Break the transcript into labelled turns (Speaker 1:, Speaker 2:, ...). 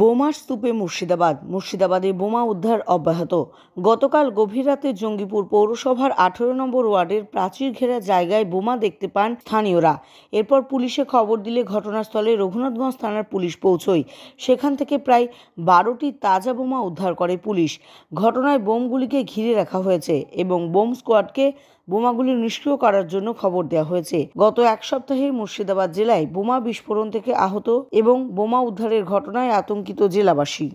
Speaker 1: বোমার স্তূপে মুর্শিদাবাদ মুর্শিদাবাদে বোমা উদ্ধার অব্যাহত গতকাল গভীর রাতে জঙ্গিপুর পৌরসভার আঠেরো নম্বর ওয়ার্ডের প্রাচীর ঘেরা জায়গায় বোমা দেখতে পান স্থানীয়রা এরপর পুলিশে খবর দিলে ঘটনাস্থলে রঘুনাথগঞ্জ থানার পুলিশ পৌঁছয় সেখান থেকে প্রায় বারোটি তাজা বোমা উদ্ধার করে পুলিশ ঘটনায় বোমগুলিকে ঘিরে রাখা হয়েছে এবং বোম স্কোয়াডকে বোমাগুলি নিষ্ক্রিয় করার জন্য খবর দেওয়া হয়েছে গত এক সপ্তাহে মুর্শিদাবাদ জেলায় বোমা বিস্ফোরণ থেকে আহত এবং বোমা উদ্ধারের ঘটনায় আতঙ্কিত জেলাবাসী